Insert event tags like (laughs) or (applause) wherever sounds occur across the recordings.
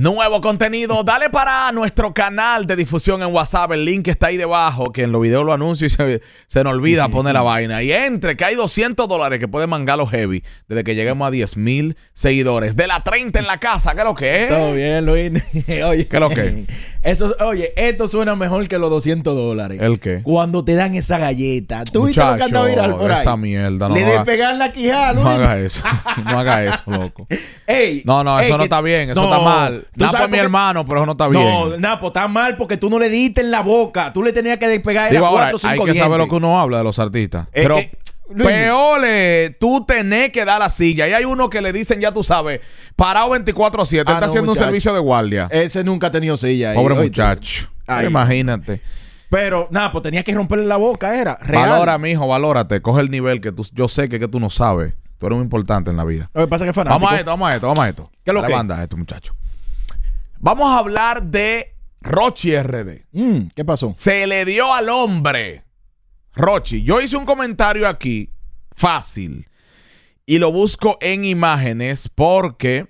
Nuevo contenido, dale para nuestro canal de difusión en WhatsApp, el link está ahí debajo, que en los videos lo anuncio y se, se nos olvida poner la vaina. Y entre, que hay 200 dólares que puede mangar los heavy desde que lleguemos a 10 mil seguidores. De la 30 en la casa, ¿qué lo que es? Todo bien, Luis. (laughs) oye, ¿qué lo que eso, Oye, esto suena mejor que los 200 dólares. ¿El qué? Cuando te dan esa galleta. Tú y viral por esa Esa mierda, no. de pegar la quijada, No haga eso. (laughs) no haga eso, loco. (laughs) no, no, eso no está bien, eso está mal. Napo es mi hermano, pero eso no está bien. No, Napo, pues, está mal porque tú no le diste en la boca. Tú le tenías que despegar el cuatro o cinco Hay que saber lo que uno habla de los artistas. pero... Peole, tú tenés que dar la silla. Y hay uno que le dicen, ya tú sabes, parado 24 a 7. está haciendo un servicio de guardia. Ese nunca ha tenido silla. Ahí. Pobre muchacho. Imagínate. Pero, nada, pues tenías que romperle la boca, era. Real. Valora, mijo, valórate. Coge el nivel que tú, yo sé que, que tú no sabes. Tú eres muy importante en la vida. Lo que pasa es que fanático. Vamos a esto, vamos a esto, vamos a esto. ¿Qué es lo que? banda esto, muchacho. Vamos a hablar de Rochi RD. Mm, ¿Qué pasó? Se le dio al hombre. Rochi, yo hice un comentario aquí fácil y lo busco en imágenes porque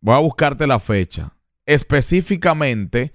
voy a buscarte la fecha. Específicamente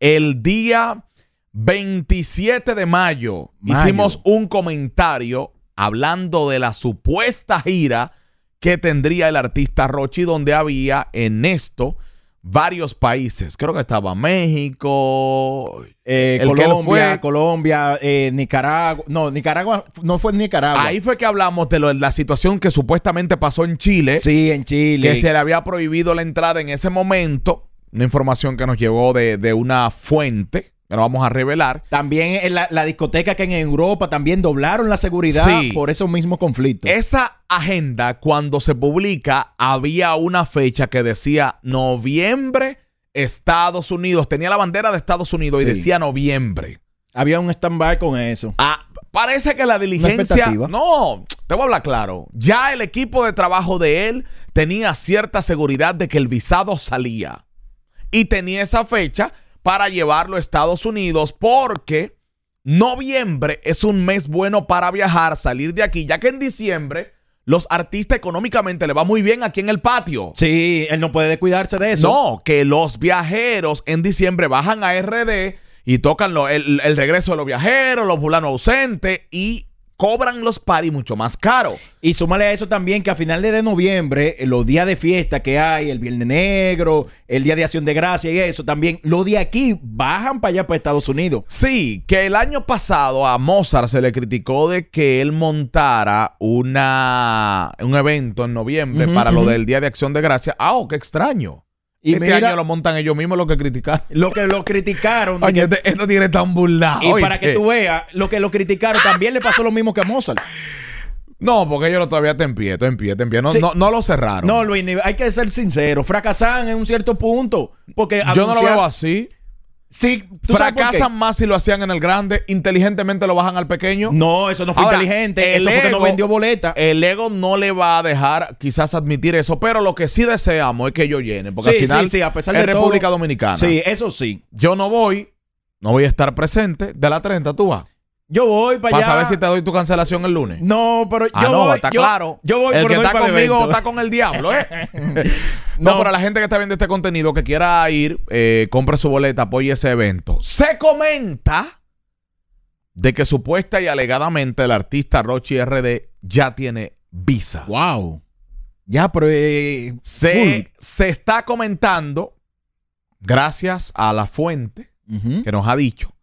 el día 27 de mayo, mayo. hicimos un comentario hablando de la supuesta gira que tendría el artista Rochi donde había en esto varios países. Creo que estaba México, eh, eh, Colombia, eh, Nicaragua. No, Nicaragua no fue Nicaragua. Ahí fue que hablamos de, la situación que supuestamente pasó en Chile. Sí, en Chile. Que se le había prohibido la entrada en ese momento. Una información que nos llegó de, de una fuente que vamos a revelar. También la, discoteca que en Europa también doblaron la seguridad por esos mismos conflictos. Esa agenda, cuando se publica, había una fecha que decía noviembre, Estados Unidos. Tenía la bandera de Estados Unidos y decía noviembre. Había un stand-by con eso. Ah, parece que la diligencia. No, te voy a hablar claro. Ya el equipo de trabajo de él tenía cierta seguridad de que el visado salía. Y tenía esa fecha para llevarlo a Estados Unidos porque noviembre es un mes bueno para viajar, salir de aquí, ya que en diciembre los artistas económicamente le va muy bien aquí en el patio. Sí, él no puede descuidarse de eso. No, que los viajeros en diciembre bajan a RD y tocan el, el, regreso de los viajeros, los bulanos ausentes y cobran los paris mucho más caro. Y súmale a eso también que a finales de noviembre, eh, los días de fiesta que hay, el Viernes Negro, el Día de Acción de Gracia y eso también, los de aquí bajan para allá, para Estados Unidos. Sí, que el año pasado a Mozart se le criticó de que él montara una, un evento en noviembre para lo del Día de Acción de Gracia. ¡Ah, oh, qué extraño! Y este año lo montan ellos mismos lo que criticaron. Lo que lo criticaron. Oye, este, esto tiene tan burlado. Y para que tú veas, lo que lo criticaron también le pasó lo mismo que a Mozart. No, porque ellos todavía te en pie, te en pie, en pie. No, lo cerraron. No, Luis, hay que ser sincero. Fracasaron en un cierto punto. Porque Yo no lo veo así. Sí, ¿tú fracasan más si lo hacían en el grande, inteligentemente lo bajan al pequeño. No, eso no fue inteligente, eso fue no vendió boleta. El ego no le va a dejar quizás admitir eso, pero lo que sí deseamos es que ellos llenen, porque al final sí, a pesar de República Dominicana. Sí, eso sí. Yo no voy, no voy a estar presente, de la 30 tú vas. Yo voy para allá. Para saber si te doy tu cancelación el lunes. No, pero ah, yo no, voy, está claro. Yo voy El que está conmigo está con el diablo, ¿eh? (laughs) no, para la gente que está viendo este contenido, que quiera ir, eh, compra su boleta, apoye ese evento. Se comenta de que supuesta y alegadamente el artista Rochi RD ya tiene visa. ¡Wow! Ya, pero. Eh, se, está comentando, gracias a la fuente que nos ha dicho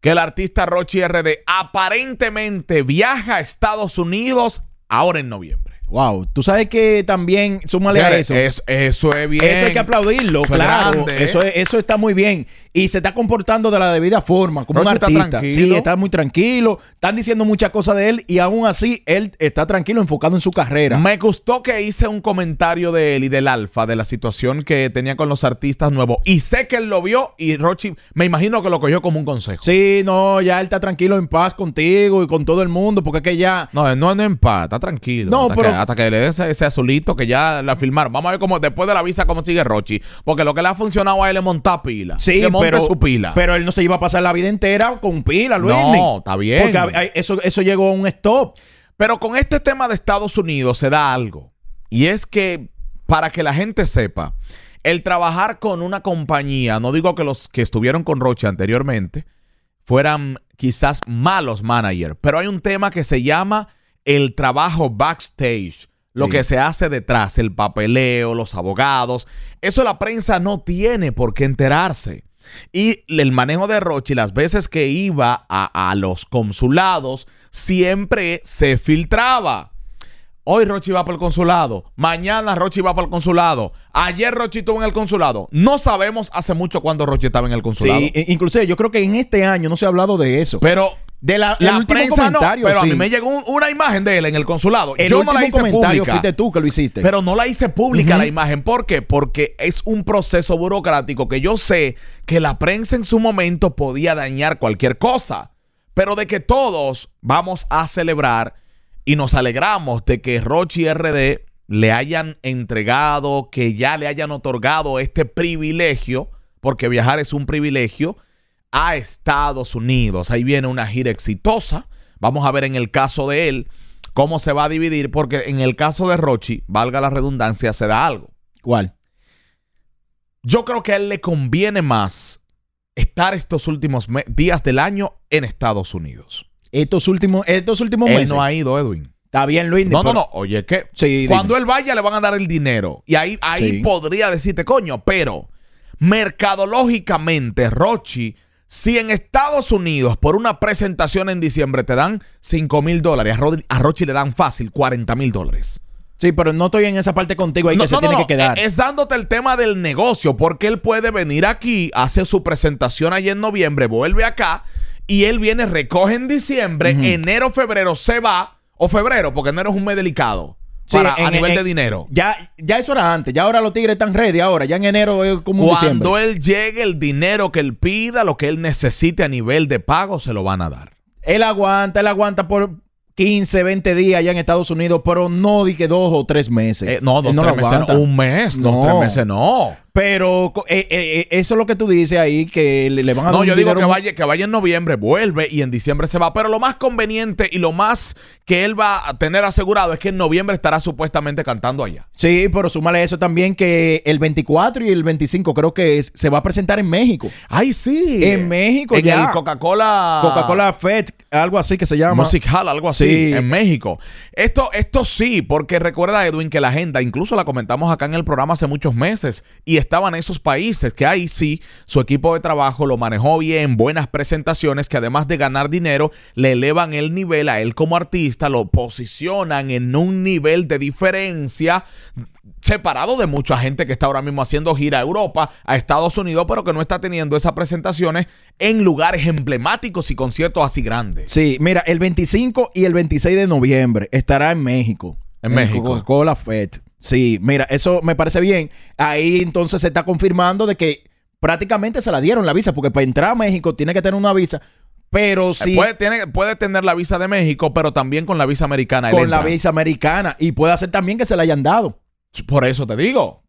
que el artista Rochi RD aparentemente viaja a Estados Unidos ahora en noviembre. Wow, tú sabes que también, súmale a eso. Es, eso es bien. Eso hay que aplaudirlo, claro. ¿eh? eso, eso está muy bien. Y se está comportando de la debida forma, como un artista. Está sí, está muy tranquilo. Están diciendo muchas cosas de él y aún así él está tranquilo, enfocado en su carrera. Me gustó que hice un comentario de él y del Alfa, de la situación que tenía con los artistas nuevos. Y sé que él lo vio y Rochi, me imagino que lo cogió como un consejo. Sí, no, ya él está tranquilo, en paz contigo y con todo el mundo, porque es que ya. No, no, no en paz, está tranquilo. No, pero hasta que le den ese, azulito que ya la firmaron. Vamos a ver cómo después de la visa cómo sigue Rochi. Porque lo que le ha funcionado a él es montar pila. Sí, su pila. Pero él no se iba a pasar la vida entera con pila, Luis. No, está bien. Porque eso, eso llegó a un stop. Pero con este tema de Estados Unidos se da algo. Y es que, para que la gente sepa, el trabajar con una compañía, no digo que los que estuvieron con Rochi anteriormente fueran quizás malos managers, pero hay un tema que se llama el trabajo backstage, lo que se hace detrás, el papeleo, los abogados, eso la prensa no tiene por qué enterarse. Y el manejo de Rochi, las veces que iba a, los consulados, siempre se filtraba. Hoy Rochi va para el consulado. Mañana Rochi va para el consulado. Ayer Rochi estuvo en el consulado. No sabemos hace mucho cuándo Rochi estaba en el consulado. Sí, inclusive yo creo que en este año no se ha hablado de eso. Pero de la, la prensa no, pero a mí me llegó una imagen de él en el consulado. Yo no la hice pública. tú que lo hiciste. Pero no la hice pública la imagen. ¿Por qué? Porque es un proceso burocrático que yo sé que la prensa en su momento podía dañar cualquier cosa. Pero de que todos vamos a celebrar y nos alegramos de que Rochi RD le hayan entregado, que ya le hayan otorgado este privilegio, porque viajar es un privilegio a Estados Unidos. Ahí viene una gira exitosa. Vamos a ver en el caso de él cómo se va a dividir, porque en el caso de Rochi, valga la redundancia, se da algo. ¿Cuál? Yo creo que a él le conviene más estar estos últimos días del año en Estados Unidos. Estos últimos, estos últimos no ha ido, Edwin. Está bien, Luis. No, no, no. Oye, que cuando él vaya le van a dar el dinero. Y ahí, ahí podría decirte, coño, pero mercadológicamente, Rochi si en Estados Unidos por una presentación en diciembre te dan 5 mil dólares, a, Rochi le dan fácil 40 mil dólares. Sí, pero no estoy en esa parte contigo ahí que se tiene que quedar. Es dándote el tema del negocio, porque él puede venir aquí, hace su presentación allí en noviembre, vuelve acá y él viene, recoge en diciembre, enero, febrero se va, o febrero, porque enero es un mes delicado a nivel de dinero. Ya, ya eso era antes. Ya ahora los tigres están ready. Ahora, ya en enero es como Cuando él llegue, el dinero que él pida, lo que él necesite a nivel de pago, se lo van a dar. Él aguanta, él aguanta por 15, 20 días allá en Estados Unidos, pero no dije dos o tres meses. Eh, no, dos, no tres meses. Un mes, no. dos, tres meses no. Pero eh, eh, eh, eso es lo que tú dices ahí, que le, van a... No, yo digo que vaya, que vaya en noviembre, vuelve y en diciembre se va. Pero lo más conveniente y lo más que él va a tener asegurado es que en noviembre estará supuestamente cantando allá. Sí, pero súmale eso también que el 24 y el 25 creo que se va a presentar en México. Ay, sí. En México. En el Coca-Cola... Coca-Cola Fed, algo así que se llama. Music Hall, algo así. En México. Esto, esto sí, porque recuerda, Edwin, que la agenda, incluso la comentamos acá en el programa hace muchos meses, y está estaban esos países, que ahí sí, su equipo de trabajo lo manejó bien, buenas presentaciones que además de ganar dinero, le elevan el nivel a él como artista, lo posicionan en un nivel de diferencia separado de mucha gente que está ahora mismo haciendo gira a Europa, a Estados Unidos, pero que no está teniendo esas presentaciones en lugares emblemáticos y conciertos así grandes. Sí, mira, el 25 y el 26 de noviembre estará en México. En, México. Coca-Cola fecha Sí, mira, eso me parece bien. Ahí entonces se está confirmando de que prácticamente se la dieron la visa, porque para entrar a México tiene que tener una visa. Pero eh, sí. Si puede, tener la visa de México, pero también con la visa americana. Con la visa americana. Y puede hacer también que se la hayan dado. Por eso te digo.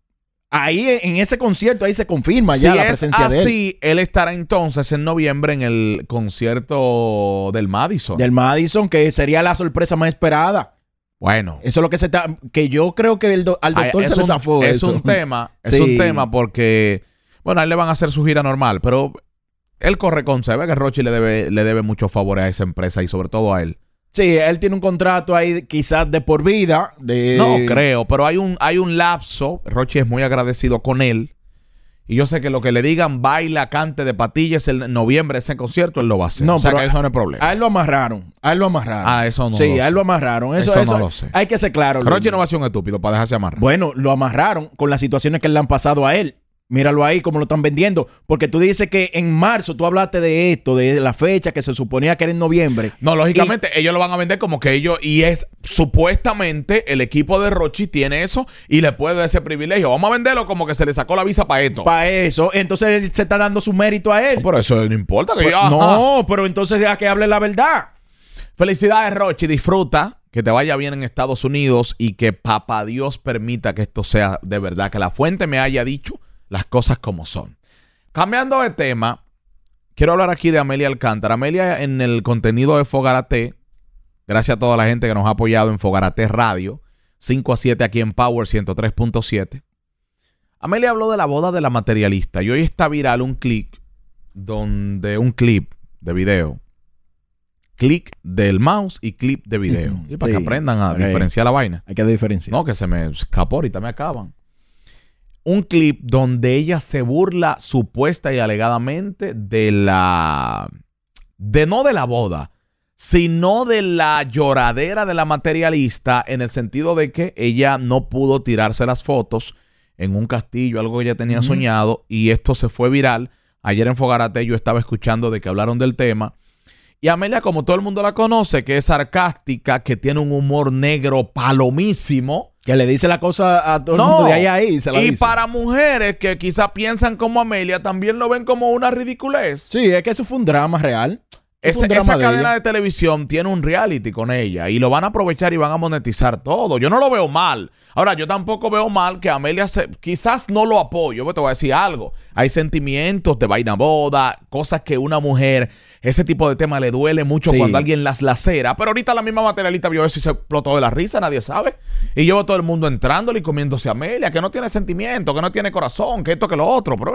Ahí eh, en ese concierto, ahí se confirma ya la presencia es así, él. él estará entonces en noviembre en el concierto del Madison. Del Madison, que sería la sorpresa más esperada. Bueno. Eso es lo que se está. Que yo creo que el al doctor se le (laughs) es Un tema, es un tema porque. Bueno, a él le van a hacer su gira normal, pero él corre con. Se ve que Rochi le debe, le debe muchos favores a esa empresa y sobre todo a él. Sí, él tiene un contrato ahí quizás de por vida. De... No creo, pero hay un, hay un lapso. Rochi es muy agradecido con él y yo sé que lo que le digan, baila, cante de patillas en noviembre, ese concierto, él lo va a hacer. No, o sea, que eso no es problema. A él lo amarraron. A él lo amarraron. Ah, eso no. Sí, a él lo amarraron. Eso, no lo sé. Hay que ser claro. Roche no va a ser un estúpido para dejarse amarrar. Bueno, lo amarraron con las situaciones que le han pasado a él. Míralo ahí, cómo lo están vendiendo. Porque tú dices que en marzo tú hablaste de esto, de la fecha que se suponía que era en noviembre. No, lógicamente, ellos lo van a vender como que ellos, y es supuestamente el equipo de Rochi tiene eso y le puede dar ese privilegio. Vamos a venderlo como que se le sacó la visa para esto. Para eso. Entonces él se está dando su mérito a él. No, pero eso no importa. Que no, pero entonces deja que hable la verdad. Felicidades, Rochi. Disfruta que te vaya bien en Estados Unidos y que papá Dios permita que esto sea de verdad, que la fuente me haya dicho las cosas como son. Cambiando de tema, quiero hablar aquí de Amelia Alcántara. Amelia en el contenido de Fogarate, gracias a toda la gente que nos ha apoyado en Fogarate Radio, 5 a 7 aquí en Power 103.7. Amelia habló de la boda de la materialista y hoy está viral un clic donde un clip de video clic del mouse y clip de video. (laughs) para que aprendan a diferenciar la vaina. Hay que diferenciar. No, que se me escapó ahorita me acaban un clip donde ella se burla supuesta y alegadamente de la... de no de la boda, sino de la lloradera de la materialista en el sentido de que ella no pudo tirarse las fotos en un castillo, algo que ella tenía soñado, y esto se fue viral. Ayer en Fogarate yo estaba escuchando de que hablaron del tema. Y Amelia, como todo el mundo la conoce, que es sarcástica, que tiene un humor negro palomísimo, que le dice la cosa a todo el mundo de ahí ahí. Se la y para mujeres que quizás piensan como Amelia, también lo ven como una ridiculez. Sí, es que eso fue un drama real. esa cadena de televisión tiene un reality con ella y lo van a aprovechar y van a monetizar todo. Yo no lo veo mal. Ahora, yo tampoco veo mal que Amelia se, quizás no lo apoyo, pero te voy a decir algo. Hay sentimientos de vaina boda, cosas que una mujer ese tipo de tema le duele mucho cuando alguien las lacera. Pero ahorita la misma materialista vio eso y se explotó de la risa, nadie sabe. Y llevo todo el mundo entrándole y comiéndose a Amelia, que no tiene sentimiento, que no tiene corazón, que esto, que lo otro. Pero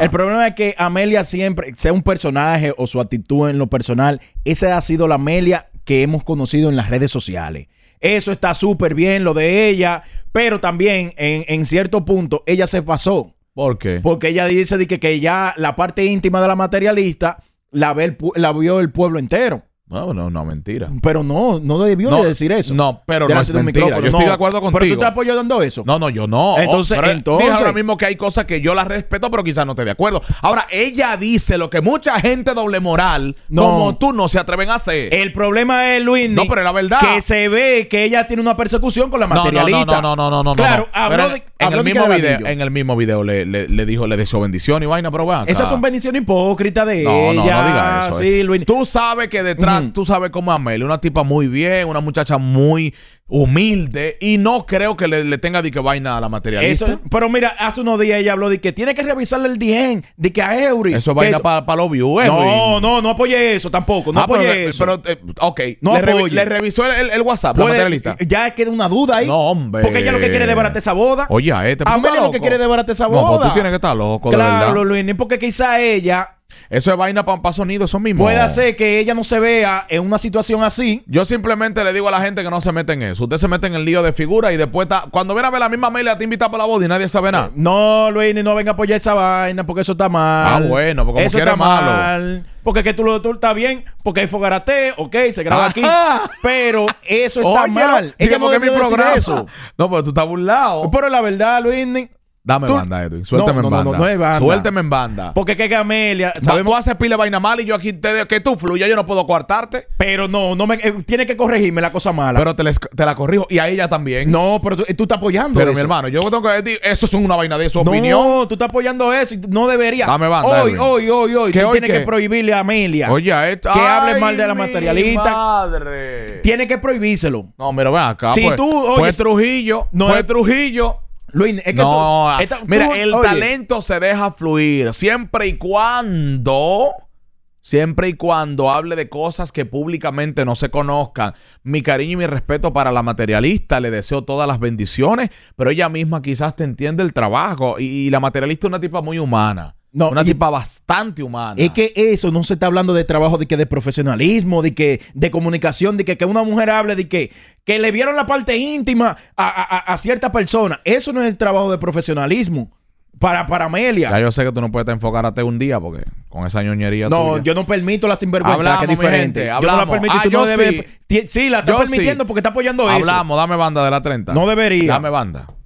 El problema es que Amelia siempre, sea un personaje o su actitud en lo personal, esa ha sido la Amelia que hemos conocido en las redes sociales. Eso está súper bien, lo de ella, pero también en, cierto punto ella se pasó. ¿Por qué? Porque ella dice que, que ya la parte íntima de la materialista la, la vio el pueblo entero. No, no, no, mentira. Pero no, no debió de decir eso. No, pero no es mentira. Yo no, estoy de acuerdo contigo. Pero tú estás apoyando eso. No, no, yo no. Entonces, entonces. ahora mismo que hay cosas que yo las respeto, pero quizás no esté de acuerdo. Ahora, ella dice lo que mucha gente doble moral, como tú, no se atreven a hacer. El problema es, Luis, no, pero la verdad. Que se ve que ella tiene una persecución con la materialista. No, no, no, no, no. claro, habló de, en, el mismo video, en, el mismo video, le, le, le dijo, le deseó bendición y vaina, pero va. Esas son bendiciones hipócritas de ella. No, no, no digas eso. Sí, eh. Luis. Tú sabes que detrás tú sabes cómo es Amelia, una tipa muy bien, una muchacha muy humilde y no creo que le, tenga de que vaina a la materialista. pero mira, hace unos días ella habló de que tiene que revisarle el DIEN, de que a Eury. Eso es vaina para los views. No, no, no apoye eso tampoco, no ah, apoye eso. Pero, eh, ok, le, revisó el, WhatsApp, la materialista. Ya queda una duda ahí. No, hombre. Porque ella lo que quiere es debarate esa boda. Oye, este, Amelia lo que quiere debarate esa pues boda. No, tú tienes que estar loco, Claro, Luis, ni porque quizá ella eso es vaina para sonido, eso mismo. Puede ser que ella no se vea en una situación así. Yo simplemente le digo a la gente que no se meten en eso. Usted se mete en el lío de figura y después está. Cuando viene a ver la misma Amelia, te invita para la voz y nadie sabe nada. No, Luis, ni no venga a apoyar esa vaina porque eso está mal. Ah, bueno, porque como eso está malo. Mal. Porque que tú lo tú estás bien, porque hay fogarate, ok, se graba aquí. Pero eso está mal. Ella no que mi No, pero tú estás burlado. Pero la verdad, Luis, Dame banda, Edwin. Suélteme en banda. No, no, no es banda. Suélteme en banda. Porque que, que Amelia. Sabemos hacer pile vaina mala y yo aquí te que tú fluya, yo no puedo coartarte. Pero no, no me. Eh, tiene que corregirme la cosa mala. Pero te, te, la corrijo. Y a ella también. No, pero tú, eh, estás apoyando Pero mi hermano, yo tengo que decir, eso es una vaina de su opinión. No, tú estás apoyando eso y no debería Dame banda. Hoy, Edwin. hoy, hoy, hoy. ¿Qué, tienes que prohibirle a Amelia. Oye, esta. Que hable mal de la materialista. Madre. Tiene que prohibírselo. No, pero ven acá. Si pues. tú. Oye, fue Trujillo. No es, Trujillo Luis, es que mira, el talento se deja fluir siempre y cuando, siempre y cuando hable de cosas que públicamente no se conozcan. Mi cariño y mi respeto para la materialista, le deseo todas las bendiciones, pero ella misma quizás te entiende el trabajo y la materialista es una tipa muy humana. No, una tipa bastante humana. Es que eso no se está hablando de trabajo de que de profesionalismo, de que de comunicación, de que, que una mujer hable de que, que le vieron la parte íntima a, a, a cierta persona. Eso no es el trabajo de profesionalismo. Para, para Amelia. Ya yo sé que tú no puedes enfocarte un día porque con esa ñoñería. No, yo no permito Las sinvergüenza, hablamos, que es diferente. Yo no tú sí. la estás permitiendo porque está apoyando eso. Hablamos, dame banda de la 30. No debería. Dame banda.